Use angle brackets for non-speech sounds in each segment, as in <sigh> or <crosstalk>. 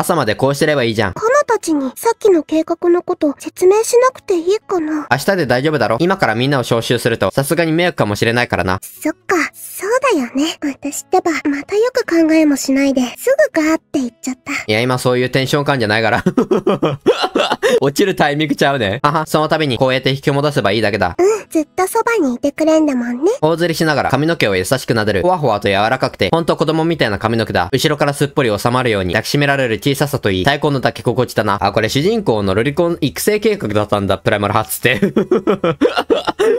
朝までこうしてればいいじゃん。ちにさっきの計画のこと説明しなくていいかな。明日で大丈夫だろ今からみんなを招集するとさすがに迷惑かもしれないからな。そっか、そうだよね。私ってば、またよく考えもしないで、すぐガーって言っちゃった。いや、今そういうテンション感じゃないから。<laughs> 落ちるタイミングちゃうね。あは、その度にこうやって引き戻せばいいだけだ。うん、ずっとそばにいてくれんだもんね。大ずりしながら髪の毛を優しく撫でる。ふわふわと柔らかくて、ほんと子供みたいな髪の毛だ。後ろからすっぽり収まるように抱きしめられる小ささといい、太鼓の抱き心地だな。な。あ、これ主人公のロリコン育成計画だったんだ、プライマル発って。<laughs>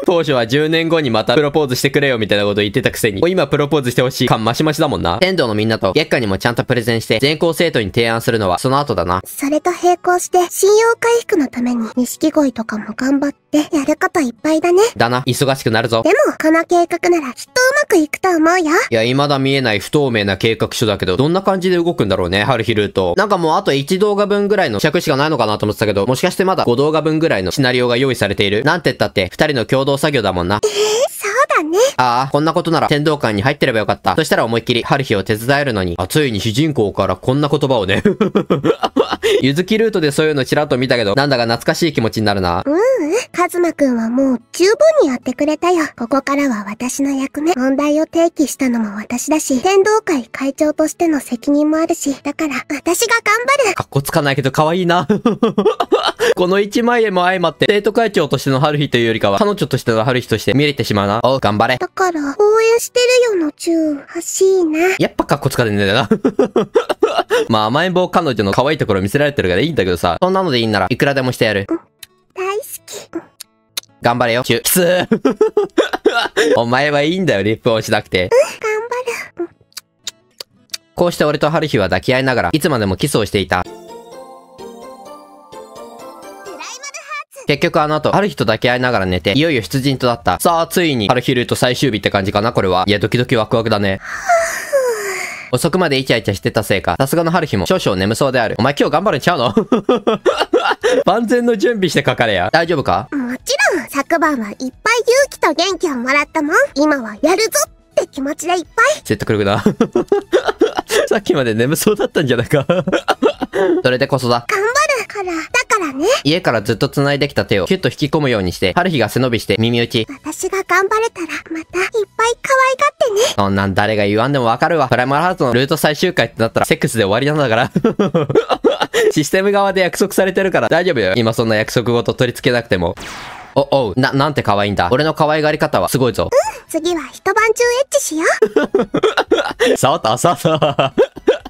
当初は10年後にまたプロポーズしてくれよみたいなこと言ってたくせに、今プロポーズしてほしい感マシマシだもんな。天道のみんなと月下にもちゃんとプレゼンして、全校生徒に提案するのはその後だな。それと並行して、信用回復のために、錦鯉とかも頑張ってってやることいっぱいだね。だな、忙しくなるぞ。でも、この計画ならきっとうまくいくと思うよ。いや、未だ見えない不透明な計画書だけど、どんな感じで動くんだろうね、ルヒルート。なんかもうあと1動画分ぐらいの尺しかないのかなと思ってたけど、もしかしてまだ5動画分ぐらいのシナリオが用意されている。なんてったって、2人の共同作業だもんな。ああ、こんなことなら天道館に入ってればよかった。そしたら思いっきり春日を手伝えるのに。あ、ついに主人公からこんな言葉をね。<laughs> ゆずきルートでそういうのちらっと見たけど、なんだか懐かしい気持ちになるな。ううん。カズマくんはもう十分にやってくれたよ。ここからは私の役目。問題を提起したのも私だし、天道会会長としての責任もあるし、だから私が頑張る。かっこつかないけど可愛いな。<laughs> この一枚絵も相まって、生徒会長としての春日というよりかは、彼女としての春日として見れてしまうな。おう、頑張れ。だから、応援してるよのチュー、欲しいな。やっぱかっこつかねえんだよな。<laughs> まあ甘えん坊彼女の可愛いところ見せられてるからいいんだけどさ、そんなのでいいんならいくらでもしてやる。大好き。頑張れよ、チュ、キ <laughs> スお前はいいんだよ、リップをしなくて。うん、頑張る。こうして俺と春日は抱き合いながら、いつまでもキスをしていた。結局あの後、ある日とだけ会いながら寝て、いよいよ出陣となった。さあ、ついに、春昼と最終日って感じかな、これは。いや、ドキドキワクワクだね。遅くまでイチャイチャしてたせいか、さすがの春日も少々眠そうである。お前今日頑張るんちゃうの <laughs> 万全の準備してかかれや。大丈夫かもちろん、昨晩はいっぱい勇気と元気をもらったもん。今はやるぞって気持ちでいっぱい。説得力だ。<laughs> さっきまで眠そうだったんじゃないか <laughs> それでこそだ。頑張るから、ね。家からずっと繋いできた手をキュッと引き込むようにして、春日が背伸びして耳打ち。私が頑張れたら、またいっぱい可愛がってね。そんなん誰が言わんでもわかるわ。プライマルハートのルート最終回ってなったら、セックスで終わりなんだから。<laughs> システム側で約束されてるから大丈夫よ。今そんな約束ごと取り付けなくても。お、おう、な、なんて可愛いんだ。俺の可愛がり方はすごいぞ。うん、次は一晩中エッチしよう。<laughs> そうた。そう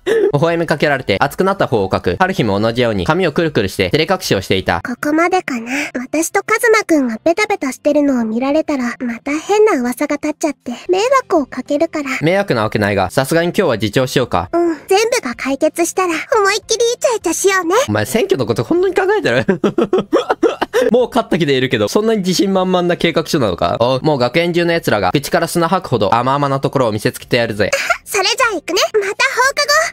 <laughs> 微笑みかけられて、熱くなった方を描く。春日も同じように、髪をくるくるして、照れ隠しをしていた。ここまでかな。私とカズマくんがベタベタしてるのを見られたら、また変な噂が立っちゃって、迷惑をかけるから。迷惑なわけないが、さすがに今日は自重しようか。うん。全部が解決したら、思いっきりイチャイチャしようね。お前、選挙のことん当に考えてる <laughs> もう勝った気でいるけど、そんなに自信満々な計画書なのかおもう学園中の奴らが口から砂吐くほど甘々なところを見せつけてやるぜ。<laughs> それじゃあ行くね。また放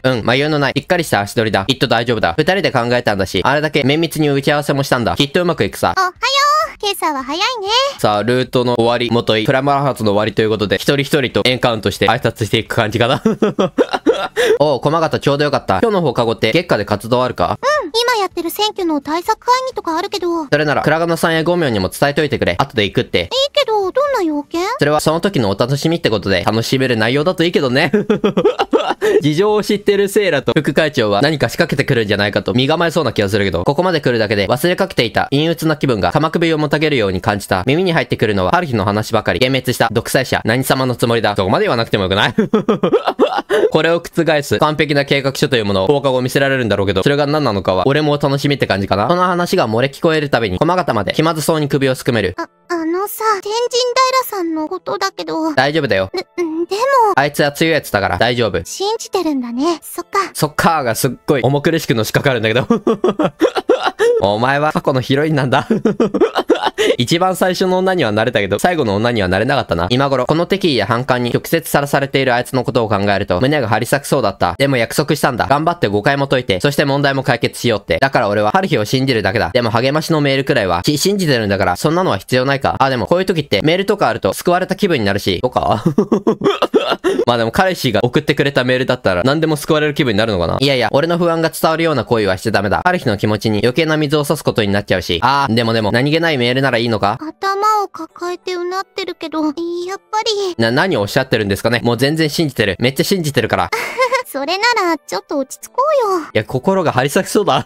課後。うん、迷いのない。しっかりした足取りだ。きっと大丈夫だ。二人で考えたんだし、あれだけ綿密に打ち合わせもしたんだ。きっとうまくいくさ。おはよう。今朝は早いね。さあ、ルートの終わり、元い、プラマラハツの終わりということで、一人一人とエンカウントして挨拶していく感じかな。<laughs> おう、駒形ちょうどよかった。今日の放課後って月下で活動あるかうん、今やってる選挙の対策会議とかあるけど。それなら、倉賀野さんや五名にも伝えといてくれ。後で行くって。いいけど、どんな要件それはその時のお楽しみってことで、楽しめる内容だといいけどね。<laughs> 事情を知ってるセイラと副会長は何か仕掛けてくるんじゃないかと身構えそうな気がするけど、ここまで来るだけで忘れかけていた陰鬱な気分が鎌首を持もげるように感じた。耳に入ってくるのは、春日の話ばかり。幻滅した。独裁者。何様のつもりだ。そこまで言わなくてもよくないこれを覆す完璧な計画書というものを放課後見せられるんだろうけど、それが何なのかは、俺も楽しみって感じかな。その話が漏れ聞こえるたびに、駒形まで気まずそうに首をすくめる。あ、あのさ、天神平さんのことだけど。大丈夫だよ。で、でも。あいつは強いやつだから大丈夫。信じてるんだね。そっか。そっかーがすっごい重苦しくのしかかるんだけど。お前は過去のヒロインなんだ <laughs> 一番最初の女にはなれたけど、最後の女にはなれなかったな。今頃、この敵意や反感に直接さらされているあいつのことを考えると、胸が張り裂くそうだった。でも約束したんだ。頑張って誤解も解いて、そして問題も解決しようって。だから俺は、春日を信じるだけだ。でも励ましのメールくらいは、し、信じてるんだから、そんなのは必要ないか。あ、でも、こういう時って、メールとかあると、救われた気分になるし、とか <laughs> まあでも、彼氏が送ってくれたメールだったら、何でも救われる気分になるのかな。いやいや、俺の不安が伝わるような行為はしてダメだ。春日の気持ちに余計なな水を差すことになっちゃうし。あー、でもでも、何気ないメールならいいのか頭を抱えてうなってるけど、やっぱり。な、何をおっしゃってるんですかねもう全然信じてる。めっちゃ信じてるから。それなら、ちょっと落ち着こうよ。いや、心が張り裂きそうだ。<laughs>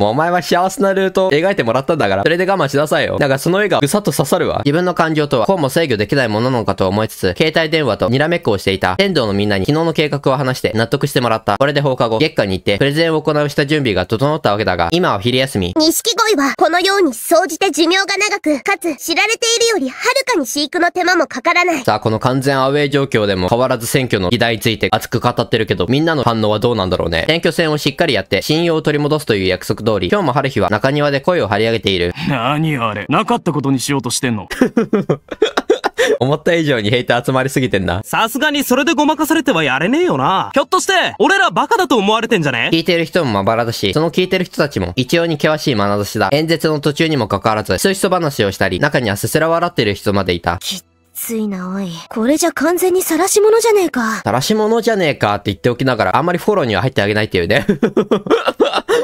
もうお前は幸せなルートを描いてもらったんだから、それで我慢しなさいよ。なんかその絵がぐさっと刺さるわ。自分の感情とは、こうも制御できないものなのかと思いつつ、携帯電話とにらめっこをしていた、天道のみんなに昨日の計画を話して納得してもらった。これで放課後、月下に行って、プレゼンを行うした準備が整ったわけだが、今は昼休み。錦鯉は、このように総じて寿命が長く、かつ知られているよりはるかに飼育の手間もかからない。さあ、この完全アウェイ状況でも変わらず選挙の議題についてく語ってるけど、みんなの反応はどうなんだろうね。選挙戦をしっかりやって、信用を取り戻すという約束通り、今日も春日は中庭で声を張り上げている。何あれ、なかったことにしようとしてんの <laughs> 思った以上にヘイター集まりすぎてんな。さすがにそれでごまかされてはやれねえよな。ひょっとして、俺らバカだと思われてんじゃね聞いてる人もまばらだし、その聞いてる人たちも一様に険しい眼差しだ。演説の途中にもかかわらず、ひそひそ話をしたり、中にはすすら笑ってる人までいた。きっついな、おい。これじゃ完全に晒し者じゃねえか。晒し者じゃねえかって言っておきながら、あんまりフォローには入ってあげないっていうね。<laughs>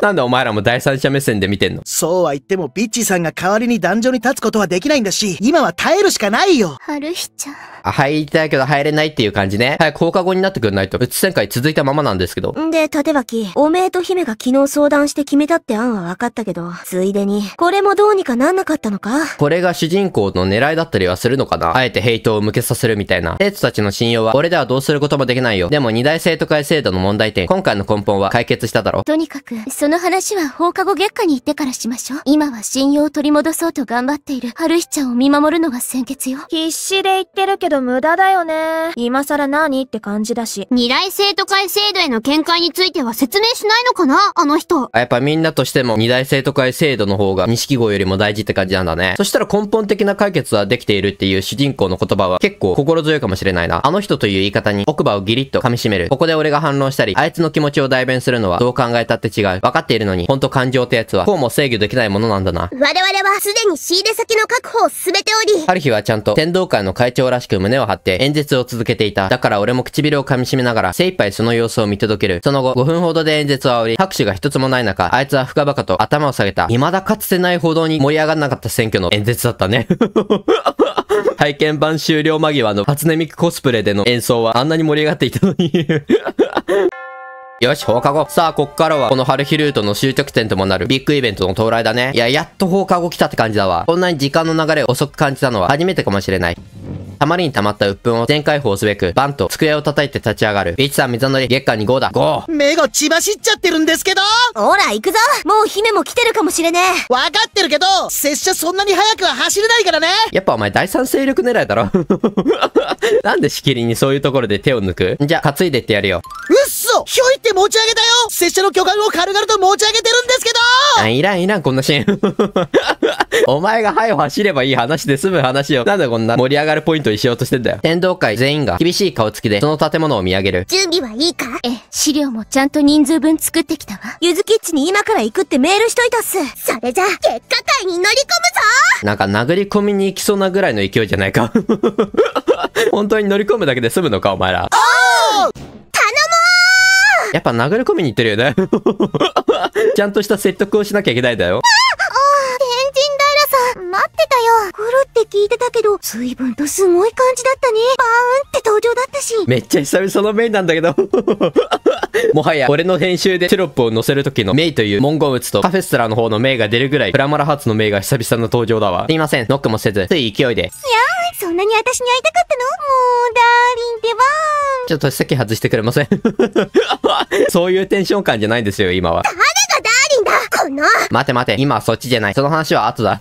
なんでお前らも第三者目線で見てんのそうは言っても、ビッチさんが代わりに壇上に立つことはできないんだし、今は耐えるしかないよ。る日ちゃん。あ、入りたいけど入れないっていう感じね。はい、放課後になってくんないと。うつ展回続いたままなんですけど。んで、立脇、おめえと姫が昨日相談して決めたって案は分かったけど、ついでに、これもどうにかなんなかったのかこれが主人公の狙いだったりはするのかなあえてヘイトを向けさせるみたいな。生徒たちの信用は俺ではどうすることもできないよ。でも二大生徒会制度の問題点、今回の根本は解決しただろ。とにかく、その話は放課後月下に行ってからしましょう。今は信用を取り戻そうと頑張っている春日ちゃんを見守るのが先決よ。必死で言ってるけど無駄だよね。今更何って感じだし。二大生徒会制度への見解については説明しないのかなあの人。やっぱみんなとしても二大生徒会制度の方が錦鯉よりも大事って感じなんだね。そしたら根本的な解決はできているっていう主人公のの言葉は結構心強いかもしれないな。あの人という言い方に奥歯をギリッと噛み締める。ここで俺が反論したり、あいつの気持ちを代弁するのはどう考えたって違う。分かっているのに、ほんと感情ってやつはこうも制御できないものなんだな。我々はすでに仕入れ先の確保を進めており、ある日はちゃんと天道会の会長らしく胸を張って演説を続けていた。だから俺も唇を噛み締めながら精一杯その様子を見届ける。その後5分ほどで演説を煽り、拍手が一つもない中、あいつは深々と頭を下げた。未だかつてない報道に盛り上がらなかった選挙の演説だったね。<laughs> <laughs> 体験版終了間際の初音ミクコスプレでの演奏はあんなに盛り上がっていたのによし、放課後。さあ、こっからは、この春日ルートの終着点ともなるビッグイベントの到来だね。いや、やっと放課後来たって感じだわ。こんなに時間の流れを遅く感じたのは初めてかもしれない。たまりに溜まった鬱憤を全開放すべく、バンと机を叩いて立ち上がる。チさん水乗り、月間に5だ。5! 目が血走っちゃってるんですけどほら、行くぞもう姫も来てるかもしれねえ。わかってるけど、拙者そんなに早くは走れないからねやっぱお前第三勢力狙いだろ <laughs> なんでしきりにそういうところで手を抜くじゃ、担いでってやるよ。うっすひょいって持ち上げたよ拙者の巨漢を軽々と持ち上げてるんですけどあ、いらんいらん、こんなシーン。<laughs> お前が早く走ればいい話で済む話を。なんでこんな盛り上がるポイントにしようとしてんだよ。天道会全員が厳しい顔つきで、その建物を見上げる。準備はいいかええ、資料もちゃんと人数分作ってきたわ。ゆずッチンに今から行くってメールしといたっす。それじゃ、結果会に乗り込むぞなんか殴り込みに行きそうなぐらいの勢いじゃないか本当に乗り込むだけで済むのか、お前ら。おーやっぱ殴り込みに行ってるよね <laughs> ちゃんとした説得をしなきゃいけないんだよ。待ってたよ来るって聞いてたけど、随分とすごい感じだったね。バーンって登場だったし。めっちゃ久々のメイなんだけど。<laughs> もはや、俺の編集でテロップを載せる時のメイという文言打つと、カフェスラの方のメイが出るぐらい、プラマラハーツのメイが久々の登場だわ。すいません、ノックもせず、つい勢いで。いやー、そんなに私に会いたかったのもう、ダーリンってばーちょっと席外してくれません <laughs> そういうテンション感じゃないんですよ、今は。誰がダーリンだこの待て待て、今はそっちじゃない。その話は後だ。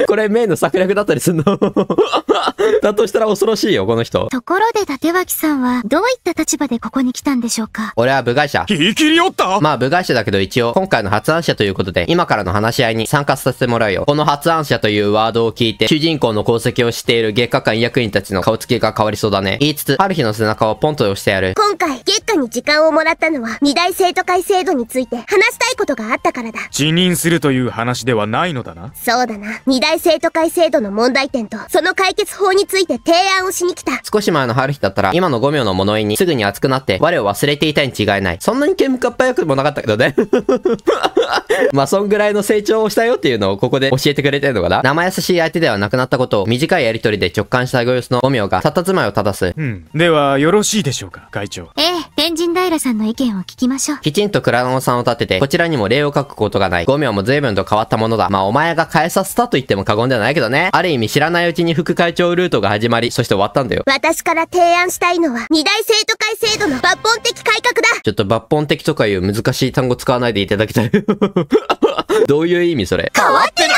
<laughs> これメインの策略だったりすんの <laughs> だとしたら恐ろしいよ、この人。ところで立脇さんは、どういった立場でここに来たんでしょうか俺は部外者。言い切りおったまあ部外者だけど一応、今回の発案者ということで、今からの話し合いに参加させてもらうよ。この発案者というワードを聞いて、主人公の功績をしている月下館役員たちの顔つきが変わりそうだね。言いつつ、ある日の背中をポンと押してやる。今回、月下に時間をもらったのは、二大生徒会制度について話したいことがあったからだ。辞任するという話ではないのだな。そうだな。二大生徒会制度の問題点と、その解決法について提案をしに来た。少し前の春日だったら、今の5秒の物言いにすぐに熱くなって、我を忘れていたに違いない。そんなに剣かっぱ役でもなかったけどね。<laughs> まあ、そんぐらいの成長をしたよっていうのをここで教えてくれてるのかな生優しい相手ではなくなったことを短いやりとりで直感したご様子の5秒が、たたずまいを正す。うん。では、よろしいでしょうか、会長。ええ、天神平さんの意見を聞きましょう。きちんと倉野さんを立てて、こちらにも礼を書くことがない。5秒も随分と変わったものだ。まあ、お前が変えさせたと言ってっても過言ではないけどね。ある意味知らないうちに副会長ルートが始まり、そして終わったんだよ。私から提案したいのは、二大生徒会制度の抜本的改革だ。ちょっと抜本的とかいう難しい単語使わないでいただきたい。<laughs> どういう意味それ変わってない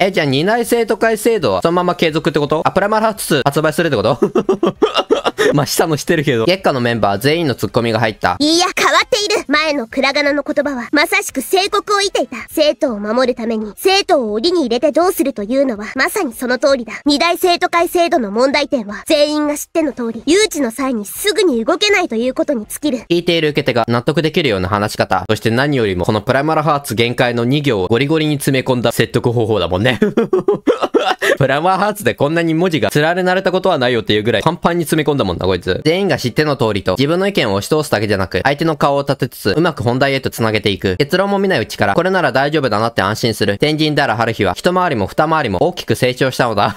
え、じゃあ二内生徒会制度はそのまま継続ってことあ、プラマルハウス発売するってこと <laughs> まあ、下もしてるけど、月下のメンバー全員のツッコミが入った。いや、変わっている前のクラガナの言葉は、まさしく聖告を得ていた。生徒を守るために、生徒を檻に入れてどうするというのは、まさにその通りだ。二大生徒会制度の問題点は、全員が知っての通り、誘致の際にすぐに動けないということに尽きる。聞いている受け手が納得できるような話し方、そして何よりも、このプライマルハーツ限界の2行をゴリゴリに詰め込んだ説得方法だもんね <laughs> フラワーハーツでこんなに文字がつられ慣れたことはないよっていうぐらいパンパンに詰め込んだもんな、こいつ。全員が知っての通りと、自分の意見を押し通すだけじゃなく、相手の顔を立てつつ、うまく本題へと繋げていく。結論も見ないうちから、これなら大丈夫だなって安心する。天神だら春日は、一回りも二回りも大きく成長したのだ。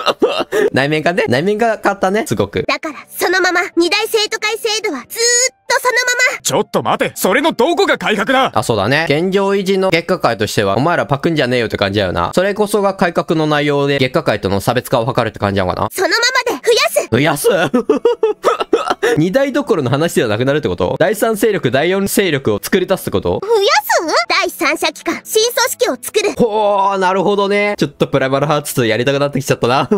<laughs> 内面がね、内面が変わったね、すごく。だから、そのまま、二大生徒会制度はずーっととそのままちょっと待てそれのどこが改革だあ、そうだね。現状維持の月下界としては、お前らパクんじゃねえよって感じだよな。それこそが改革の内容で月下界との差別化を図るって感じなのかなそのままで増やす増やす <laughs> 二大どころの話ではなくなるってこと第三勢力、第四勢力を作り出すってこと増やす第三者機関、新組織を作るほー、なるほどね。ちょっとプライマルハーツとやりたくなってきちゃったな。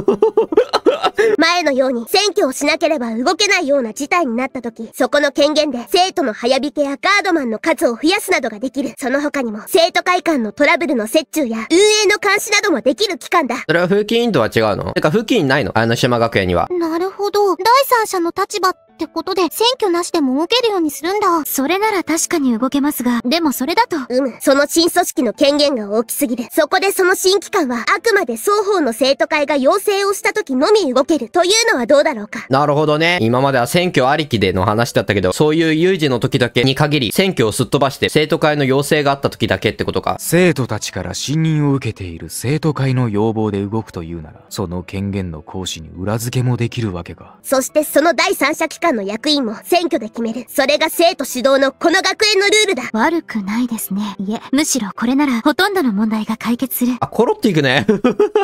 前のように選挙をしなければ動けないような事態になった時、そこの権限で生徒の早引けやガードマンの数を増やすなどができる。その他にも、生徒会館のトラブルの折衷や、運営の監視などもできる機関だ。それは風紀委員とは違うのてか風紀委員ないのあの島学園には。なるほど。第三者の立場ってことで、選挙なしでも動けるようにするんだ。それなら確かに動けますが、でもそれだと。うむ。その新組織の権限が大きすぎる。そこでその新機関は、あくまで双方の生徒会が要請をした時のみ動けるというのはどうだろうか。なるほどね。今までは選挙ありきでの話だったけど、そういう有事の時だけに限り、選挙をすっ飛ばして生徒会の要請があった時だけってことか。生徒たちから信任を受けている生徒会の要望で動くというなら、その権限の行使に裏付けもできるわけか。そしてその第三者機関の役員も選挙で決める。それが生徒指導のこの学園のルールだ。悪くないですね。いえ、むしろこれならほとんどの問題が解決する。あ、コロっていくね。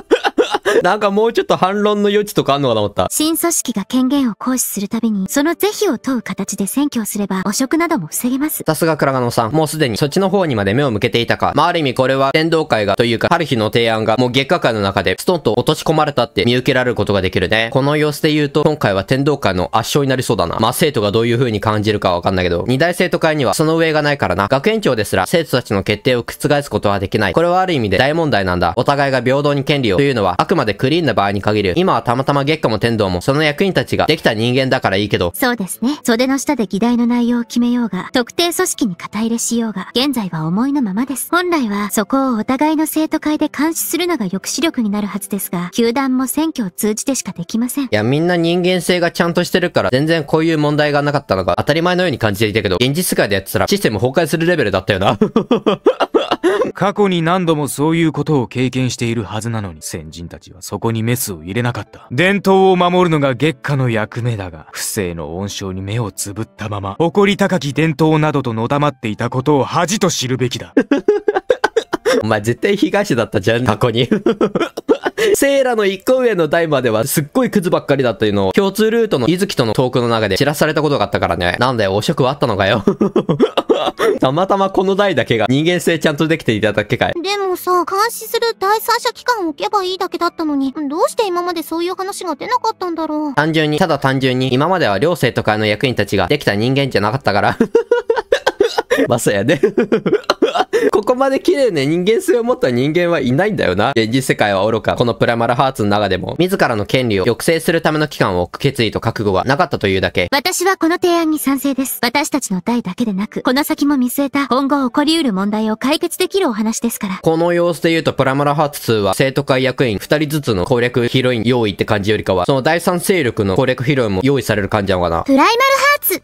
<laughs> なんかもうちょっと反論の余地とかんのかと思った。新組織が権限を行使するたびに、その是非を問う形で選挙をすれば、汚職なども防げます。さすが倉賀野さん。もうすでにそっちの方にまで目を向けていたか。まあ、ある意味これは、天道会が、というか、春日の提案が、もう月下界の中で、ストンと落とし込まれたって見受けられることができるね。この様子で言うと、今回は天道会の圧勝になりそうだな。まあ、生徒がどういう風に感じるかわかんないけど、二大生徒会にはその上がないからな。学園長ですら、生徒たちの決定を覆すことはできない。これはある意味で大問題なんだ。お互いが平等に権利を、というのは、あくまでクリーンな場合に限る。今はたまたま月下も天道も、その役員たちができた人間だからいいけど。そうですね。袖の下で議題の内容を決めようが、特定組織に肩入れしようが、現在は思いのままです。本来は、そこをお互いの生徒会で監視するのが抑止力になるはずですが、球団も選挙を通じてしかできません。いや、みんな人間性がちゃんとしてるから、全然こういう問題がなかったのが当たり前のように感じていたけど、現実界でやってたらシステム崩壊するレベルだったよな。<laughs> 過去に何度もそういうことを経験しているはずなのに、先人たちはそこにメスを入れなかった。伝伝統を守るのが月下の役目だが、不正の温床に目をつぶったまま、誇り高き伝統などとのだまっていたことを恥と知るべきだ。<laughs> お前絶対被害者だったじゃん、過去に。セイラの一個上の代まではすっごいクズばっかりだっていうのを共通ルートの伊月とのトークの中で知らされたことがあったからね。なんだよ、お食はあったのかよ。<laughs> たまたまこの代だけが人間性ちゃんとできていただけかい。でもさ、監視する第三者機関を置けばいいだけだったのに、どうして今までそういう話が出なかったんだろう。単純に、ただ単純に、今までは寮生とかの役員たちができた人間じゃなかったから。まさやね。<laughs> ここまで綺麗な人間性を持った人間はいないんだよな。現実世界は愚か、このプラマラハーツの中でも、自らの権利を抑制するための機関を置く決意と覚悟はなかったというだけ。私はこの提案に賛成です。私たちの代だけでなく、この先も見据えた、今後起こり得る問題を解決できるお話ですから。この様子で言うと、プラマラハーツ2は、生徒会役員2人ずつの攻略ヒロイン用意って感じよりかは、その第三勢力の攻略ヒロインも用意される感じなのかな。プライマルハーツ